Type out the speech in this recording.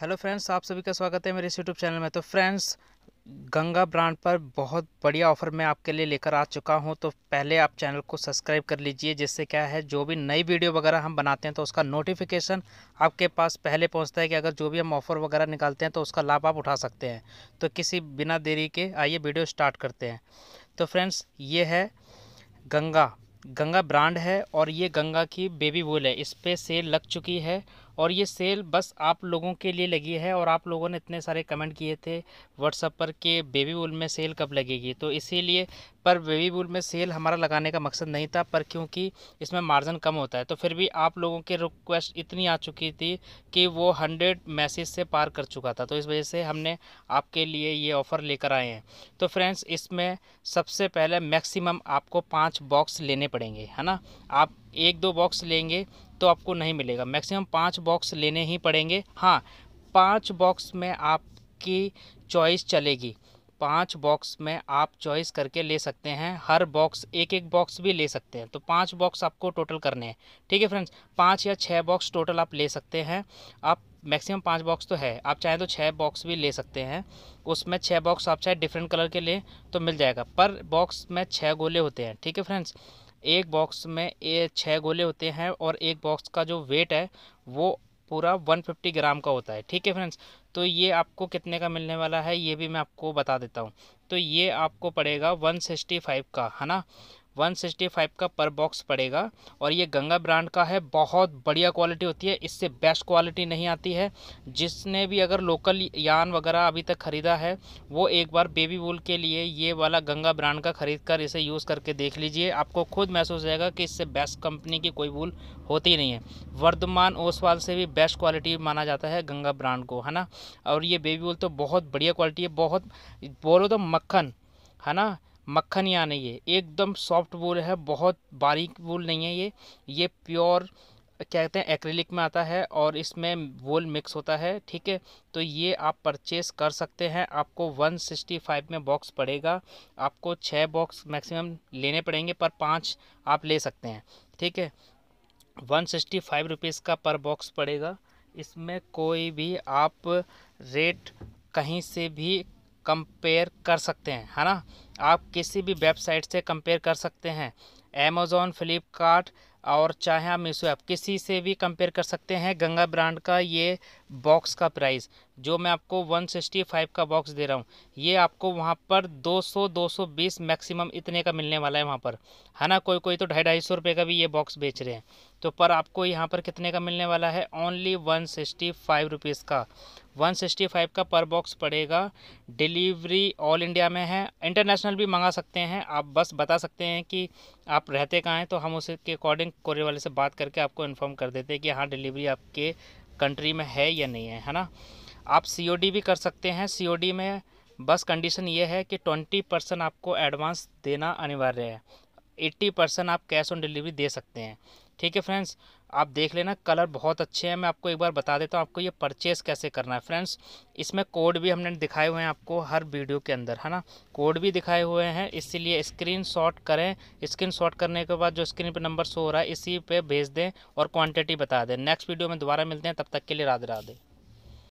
hello friends आप सभी का स्वागत है मेरे इस यूट्यूब चैनल में तो फ्रेंड्स गंगा ब्रांड पर बहुत बढ़िया ऑफर मैं आपके लिए लेकर आ चुका हूं तो पहले आप चैनल को सब्सक्राइब कर लीजिए जिससे क्या है जो भी नई वीडियो वगैरह हम बनाते हैं तो उसका नोटिफिकेशन आपके पास पहले पहुंचता है कि अगर जो भी हम ऑफ़र वगैरह निकालते हैं तो उसका लाभ आप उठा सकते हैं तो किसी बिना देरी के आइए वीडियो स्टार्ट करते हैं तो फ्रेंड्स ये है गंगा गंगा ब्रांड है और ये गंगा की बेबी वूल है इस पर सेल लग चुकी है और ये सेल बस आप लोगों के लिए लगी है और आप लोगों ने इतने सारे कमेंट किए थे व्हाट्सअप पर कि बेबी वूल में सेल कब लगेगी तो इसीलिए पर बेबी वूल में सेल हमारा लगाने का मकसद नहीं था पर क्योंकि इसमें मार्जिन कम होता है तो फिर भी आप लोगों की रिक्वेस्ट इतनी आ चुकी थी कि वो हंड्रेड मैसेज से पार कर चुका था तो इस वजह से हमने आपके लिए ये ऑफ़र लेकर आए हैं तो फ्रेंड्स इसमें सबसे पहले मैक्सिमम आपको पाँच बॉक्स लेने पड़ेंगे है ना आप एक दो बॉक्स लेंगे तो आपको नहीं मिलेगा मैक्सिमम पाँच बॉक्स लेने ही पड़ेंगे हाँ पाँच बॉक्स में आपकी चॉइस चलेगी पाँच बॉक्स में आप चॉइस करके ले सकते हैं हर बॉक्स एक एक बॉक्स भी ले सकते हैं तो पाँच बॉक्स आपको टोटल करने हैं ठीक है फ्रेंड्स पाँच या छः बॉक्स टोटल आप ले सकते हैं आप मैक्सिमम पाँच बॉक्स तो है आप चाहे तो छः बॉक्स भी ले सकते हैं उसमें छः बॉक्स आप चाहे डिफरेंट कलर के लें तो मिल जाएगा पर बॉक्स में छः गोले होते हैं ठीक है फ्रेंड्स एक बॉक्स में ये छः गोले होते हैं और एक बॉक्स का जो वेट है वो पूरा 150 ग्राम का होता है ठीक है फ्रेंड्स तो ये आपको कितने का मिलने वाला है ये भी मैं आपको बता देता हूँ तो ये आपको पड़ेगा 165 का है ना वन सिक्सटी फाइव का पर बॉक्स पड़ेगा और ये गंगा ब्रांड का है बहुत बढ़िया क्वालिटी होती है इससे बेस्ट क्वालिटी नहीं आती है जिसने भी अगर लोकल यान वगैरह अभी तक ख़रीदा है वो एक बार बेबी वूल के लिए ये वाला गंगा ब्रांड का ख़रीद कर इसे यूज़ करके देख लीजिए आपको खुद महसूस रहेगा कि इससे बेस्ट कंपनी की कोई वूल होती नहीं है वर्धमान ओसवाल से भी बेस्ट क्वालिटी माना जाता है गंगा ब्रांड को है ना और ये बेबी वूल तो बहुत बढ़िया क्वालिटी है बहुत बोलो तो मक्खन है ना मक्खन या नहीं है एकदम सॉफ्ट वूल है बहुत बारीक वूल नहीं है ये ये प्योर क्या कहते हैं एक्रेलिक में आता है और इसमें वोल मिक्स होता है ठीक है तो ये आप परचेस कर सकते हैं आपको 165 में बॉक्स पड़ेगा आपको छः बॉक्स मैक्सिमम लेने पड़ेंगे पर पाँच आप ले सकते हैं ठीक है वन सिक्सटी फाइव रुपीज़ का पर बॉक्स पड़ेगा इसमें कोई भी आप रेट कहीं से भी कंपेयर कर सकते हैं है ना आप किसी भी वेबसाइट से कंपेयर कर सकते हैं अमेज़ोन फ्लिपकार्ट और चाहे आप मीशो ऐप किसी से भी कंपेयर कर सकते हैं गंगा ब्रांड का ये बॉक्स का प्राइस जो मैं आपको 165 का बॉक्स दे रहा हूँ ये आपको वहाँ पर 200 220 मैक्सिमम इतने का मिलने वाला है वहाँ पर है ना कोई कोई तो ढाई ढाई सौ रुपये का भी ये बॉक्स बेच रहे हैं तो पर आपको यहाँ पर कितने का मिलने वाला है only one sixty five rupees का वन सिक्सटी फाइव का पर बॉक्स पड़ेगा डिलीवरी ऑल इंडिया में है इंटरनेशनल भी मंगा सकते हैं आप बस बता सकते हैं कि आप रहते कहाँ हैं तो हम उसके अकॉर्डिंग कोरियर वाले से बात करके आपको इन्फॉर्म कर देते हैं कि हाँ डिलीवरी आपके कंट्री में है या नहीं है है ना आप सी भी कर सकते हैं सी में बस कंडीशन ये है कि ट्वेंटी परसेंट आपको एडवांस देना अनिवार्य है एट्टी परसेंट आप कैश ऑन डिलीवरी दे सकते हैं ठीक है फ्रेंड्स आप देख लेना कलर बहुत अच्छे हैं मैं आपको एक बार बता देता हूँ आपको ये परचेस कैसे करना है फ्रेंड्स इसमें कोड भी हमने दिखाए हुए हैं आपको हर वीडियो के अंदर है ना कोड भी दिखाए हुए हैं इसीलिए स्क्रीन शॉट करें स्क्रीन शॉट करने के बाद जो स्क्रीन पर नंबर शो हो रहा है इसी पे भेज दें और क्वांटिटी बता दें नेक्स्ट वीडियो में दोबारा मिलते हैं तब तक के लिए राधे राधे